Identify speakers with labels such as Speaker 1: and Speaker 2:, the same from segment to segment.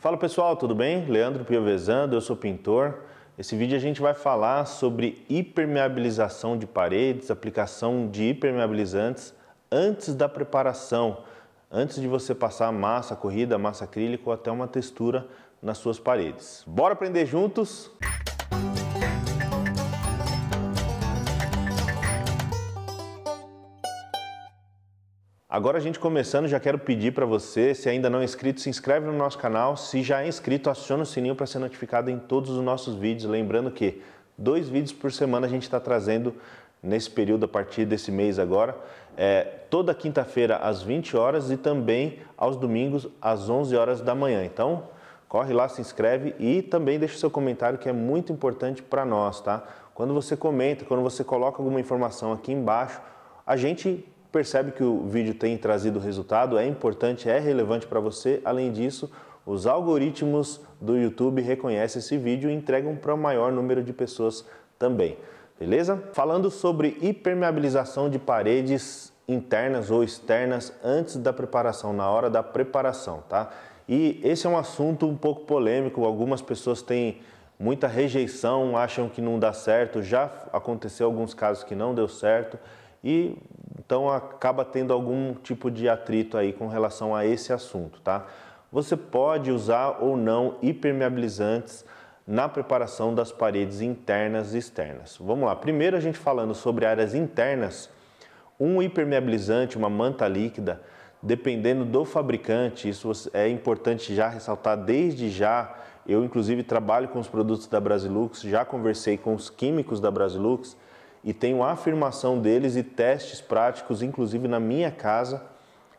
Speaker 1: Fala pessoal, tudo bem? Leandro Piovesando, eu sou pintor. Esse vídeo a gente vai falar sobre hipermeabilização de paredes, aplicação de hipermeabilizantes antes da preparação, antes de você passar massa corrida, massa acrílica ou até uma textura nas suas paredes. Bora aprender juntos? Música Agora a gente começando, já quero pedir para você, se ainda não é inscrito, se inscreve no nosso canal. Se já é inscrito, aciona o sininho para ser notificado em todos os nossos vídeos. Lembrando que dois vídeos por semana a gente está trazendo nesse período, a partir desse mês agora, é, toda quinta-feira às 20 horas e também aos domingos às 11 horas da manhã. Então, corre lá, se inscreve e também deixa o seu comentário que é muito importante para nós, tá? Quando você comenta, quando você coloca alguma informação aqui embaixo, a gente percebe que o vídeo tem trazido resultado, é importante, é relevante para você. Além disso, os algoritmos do YouTube reconhecem esse vídeo e entregam para o maior número de pessoas também. Beleza? Falando sobre impermeabilização de paredes internas ou externas antes da preparação, na hora da preparação, tá? E esse é um assunto um pouco polêmico, algumas pessoas têm muita rejeição, acham que não dá certo, já aconteceu alguns casos que não deu certo e então acaba tendo algum tipo de atrito aí com relação a esse assunto, tá? Você pode usar ou não hipermeabilizantes na preparação das paredes internas e externas. Vamos lá, primeiro a gente falando sobre áreas internas, um hipermeabilizante, uma manta líquida, dependendo do fabricante, isso é importante já ressaltar desde já. Eu inclusive trabalho com os produtos da Brasilux, já conversei com os químicos da Brasilux e tenho a afirmação deles e testes práticos, inclusive na minha casa,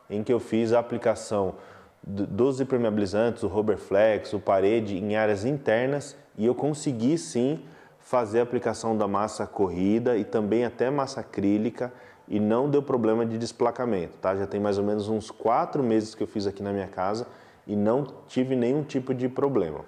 Speaker 1: em que eu fiz a aplicação dos impermeabilizantes, o Flex, o parede em áreas internas e eu consegui sim fazer a aplicação da massa corrida e também até massa acrílica e não deu problema de desplacamento, tá? Já tem mais ou menos uns quatro meses que eu fiz aqui na minha casa e não tive nenhum tipo de problema.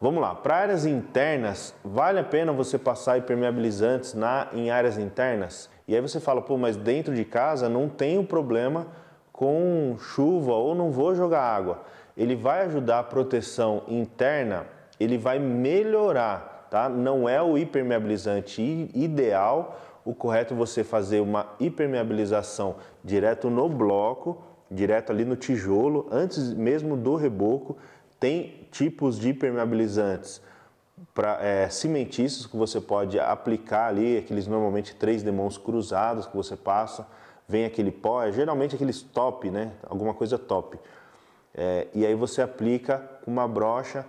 Speaker 1: Vamos lá, para áreas internas, vale a pena você passar impermeabilizantes na, em áreas internas? E aí você fala, pô, mas dentro de casa não tem um problema com chuva ou não vou jogar água. Ele vai ajudar a proteção interna, ele vai melhorar, tá? Não é o impermeabilizante ideal, o correto é você fazer uma impermeabilização direto no bloco, direto ali no tijolo, antes mesmo do reboco, tem tipos de impermeabilizantes para é, cimentícios que você pode aplicar ali, aqueles normalmente três demãos cruzados que você passa, vem aquele pó, é geralmente aqueles top, né? Alguma coisa top. É, e aí você aplica com uma brocha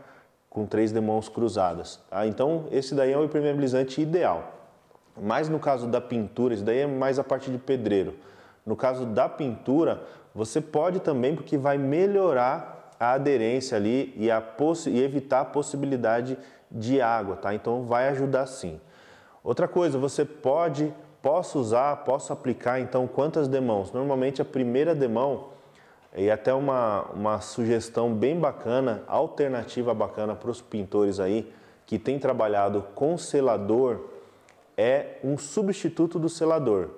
Speaker 1: com três demãos cruzadas. ah Então esse daí é o impermeabilizante ideal. Mas no caso da pintura, isso daí é mais a parte de pedreiro. No caso da pintura, você pode também, porque vai melhorar a aderência ali e, a e evitar a possibilidade de água, tá? Então vai ajudar sim. Outra coisa, você pode, posso usar, posso aplicar então quantas demãos? Normalmente a primeira demão, e até uma, uma sugestão bem bacana, alternativa bacana para os pintores aí que tem trabalhado com selador, é um substituto do selador.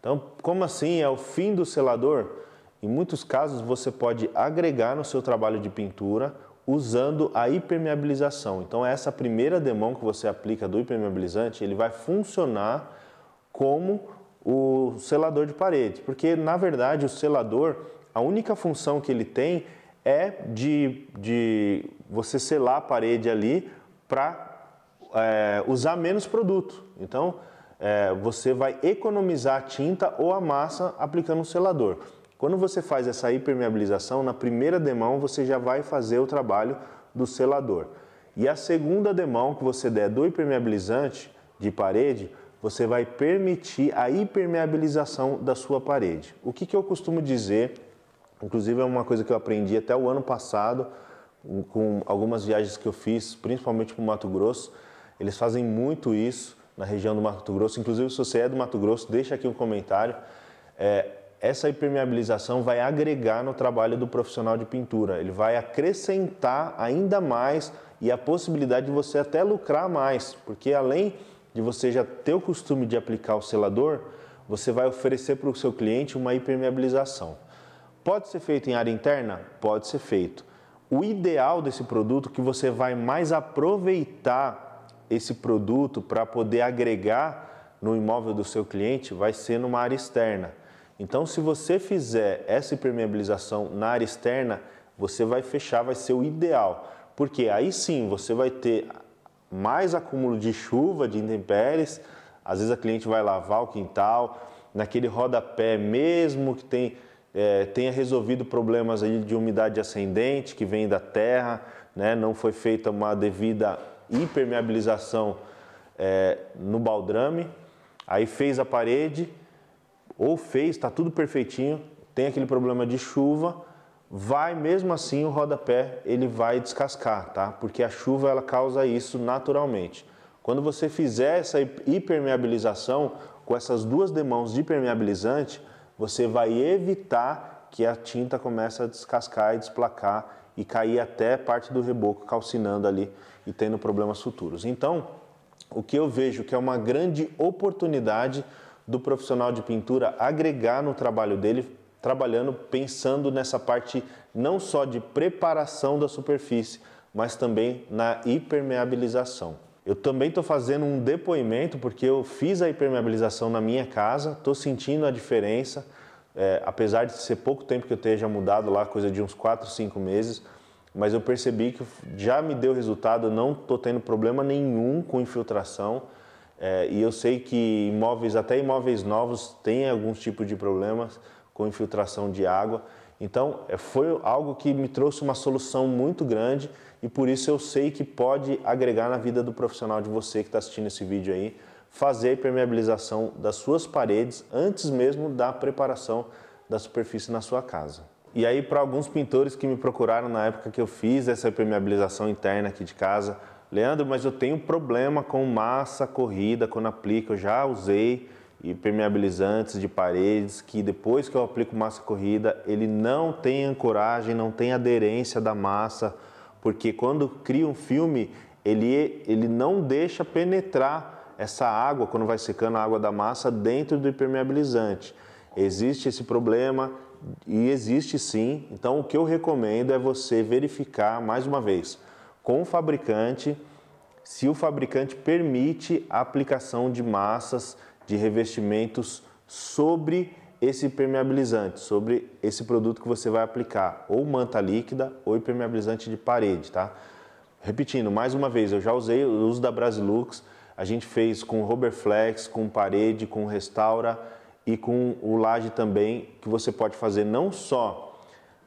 Speaker 1: Então, como assim? É o fim do selador? Em muitos casos, você pode agregar no seu trabalho de pintura usando a hipermeabilização. Então, essa primeira demão que você aplica do hipermeabilizante, ele vai funcionar como o selador de parede, porque na verdade o selador, a única função que ele tem é de, de você selar a parede ali para é, eh, usar menos produto. Então, é, você vai economizar a tinta ou a massa aplicando um selador. Quando você faz essa hipermeabilização, na primeira demão você já vai fazer o trabalho do selador. E a segunda demão que você der do hipermeabilizante de parede, você vai permitir a hipermeabilização da sua parede. O que, que eu costumo dizer, inclusive é uma coisa que eu aprendi até o ano passado, com algumas viagens que eu fiz, principalmente para o Mato Grosso, eles fazem muito isso na região do Mato Grosso. Inclusive, se você é do Mato Grosso, deixa aqui um comentário. É, essa impermeabilização vai agregar no trabalho do profissional de pintura, ele vai acrescentar ainda mais e a possibilidade de você até lucrar mais, porque além de você já ter o costume de aplicar o selador, você vai oferecer para o seu cliente uma impermeabilização. Pode ser feito em área interna? Pode ser feito. O ideal desse produto que você vai mais aproveitar esse produto para poder agregar no imóvel do seu cliente vai ser numa área externa então, se você fizer essa impermeabilização na área externa, você vai fechar, vai ser o ideal, porque aí sim você vai ter mais acúmulo de chuva, de intempéries. Às vezes a cliente vai lavar o quintal, naquele rodapé mesmo que tem, é, tenha resolvido problemas aí de umidade ascendente que vem da terra, né? não foi feita uma devida impermeabilização é, no baldrame, aí fez a parede ou fez, está tudo perfeitinho, tem aquele problema de chuva, vai mesmo assim o rodapé ele vai descascar, tá? Porque a chuva ela causa isso naturalmente. Quando você fizer essa hipermeabilização com essas duas demãos de impermeabilizante, você vai evitar que a tinta comece a descascar e desplacar e cair até parte do reboco calcinando ali e tendo problemas futuros. Então, o que eu vejo que é uma grande oportunidade do profissional de pintura agregar no trabalho dele, trabalhando pensando nessa parte não só de preparação da superfície, mas também na hipermeabilização. Eu também estou fazendo um depoimento porque eu fiz a hipermeabilização na minha casa, estou sentindo a diferença, é, apesar de ser pouco tempo que eu esteja mudado lá, coisa de uns 4, 5 meses, mas eu percebi que já me deu resultado, não estou tendo problema nenhum com infiltração, é, e eu sei que imóveis, até imóveis novos, têm alguns tipos de problemas com infiltração de água. Então, é, foi algo que me trouxe uma solução muito grande e por isso eu sei que pode agregar na vida do profissional de você que está assistindo esse vídeo aí, fazer permeabilização das suas paredes antes mesmo da preparação da superfície na sua casa. E aí, para alguns pintores que me procuraram na época que eu fiz essa permeabilização interna aqui de casa, Leandro, mas eu tenho problema com massa corrida quando aplico. Eu já usei impermeabilizantes de paredes que depois que eu aplico massa corrida, ele não tem ancoragem, não tem aderência da massa, porque quando cria um filme, ele, ele não deixa penetrar essa água, quando vai secando a água da massa, dentro do impermeabilizante. Existe esse problema e existe sim. Então, o que eu recomendo é você verificar mais uma vez com o fabricante se o fabricante permite a aplicação de massas de revestimentos sobre esse permeabilizante, sobre esse produto que você vai aplicar, ou manta líquida ou impermeabilizante de parede, tá? Repetindo, mais uma vez, eu já usei o uso da Brasilux, a gente fez com Roberflex, com parede, com Restaura e com o laje também, que você pode fazer não só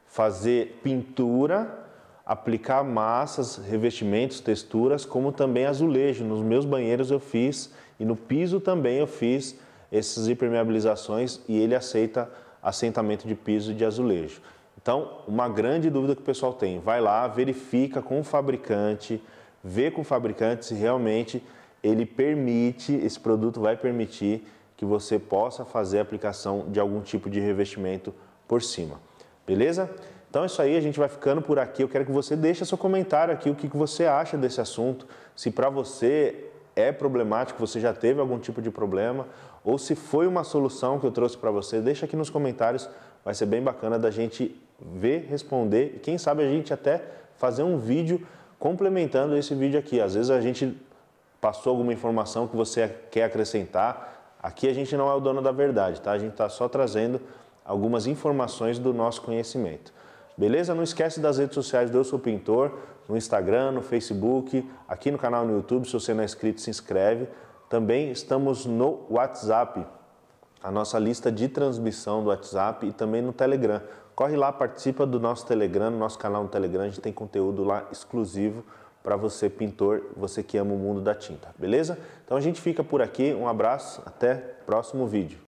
Speaker 1: fazer pintura aplicar massas, revestimentos, texturas, como também azulejo. Nos meus banheiros eu fiz e no piso também eu fiz essas impermeabilizações e ele aceita assentamento de piso de azulejo. Então, uma grande dúvida que o pessoal tem, vai lá, verifica com o fabricante, vê com o fabricante se realmente ele permite, esse produto vai permitir que você possa fazer a aplicação de algum tipo de revestimento por cima. Beleza? Então é isso aí, a gente vai ficando por aqui. Eu quero que você deixe seu comentário aqui, o que você acha desse assunto, se para você é problemático, você já teve algum tipo de problema, ou se foi uma solução que eu trouxe para você, deixa aqui nos comentários, vai ser bem bacana da gente ver, responder e quem sabe a gente até fazer um vídeo complementando esse vídeo aqui. Às vezes a gente passou alguma informação que você quer acrescentar. Aqui a gente não é o dono da verdade, tá? A gente está só trazendo algumas informações do nosso conhecimento. Beleza? Não esquece das redes sociais do Eu Sou Pintor, no Instagram, no Facebook, aqui no canal no YouTube. Se você não é inscrito, se inscreve. Também estamos no WhatsApp, a nossa lista de transmissão do WhatsApp e também no Telegram. Corre lá, participa do nosso Telegram, nosso canal no Telegram, a gente tem conteúdo lá exclusivo para você pintor, você que ama o mundo da tinta, beleza? Então a gente fica por aqui, um abraço, até próximo vídeo.